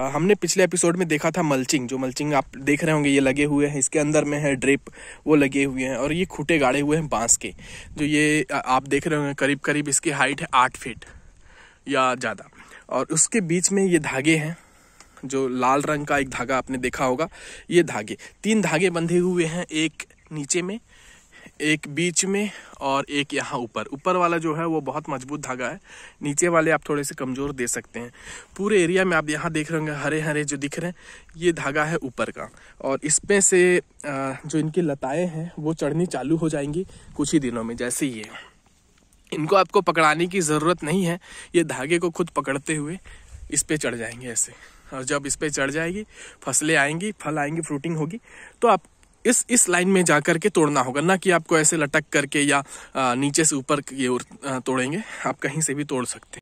हमने पिछले एपिसोड में देखा था मल्चिंग जो मल्चिंग आप देख रहे होंगे ये लगे हुए हैं इसके अंदर में है ड्रिप वो लगे हुए हैं और ये खूटे गाड़े हुए हैं बांस के जो ये आप देख रहे होंगे करीब करीब इसकी हाइट है आठ फीट या ज़्यादा और उसके बीच में ये धागे हैं जो लाल रंग का एक धागा आपने देखा होगा ये धागे तीन धागे बंधे हुए हैं एक नीचे में एक बीच में और एक यहाँ ऊपर ऊपर वाला जो है वो बहुत मजबूत धागा है नीचे वाले आप थोड़े से कमज़ोर दे सकते हैं पूरे एरिया में आप यहाँ देख रहे होंगे हरे हरे जो दिख रहे हैं ये धागा है ऊपर का और इसमें से जो इनकी लताएं हैं वो चढ़नी चालू हो जाएंगी कुछ ही दिनों में जैसे ये इनको आपको पकड़ाने की ज़रूरत नहीं है ये धागे को खुद पकड़ते हुए इस पे चढ़ जाएंगे ऐसे और जब इस पे चढ़ जाएगी फसलें आएंगी फल आएंगे फ्रूटिंग होगी तो आप इस इस लाइन में जा करके तोड़ना होगा ना कि आपको ऐसे लटक करके या नीचे से ऊपर की ओर तोड़ेंगे आप कहीं से भी तोड़ सकते हैं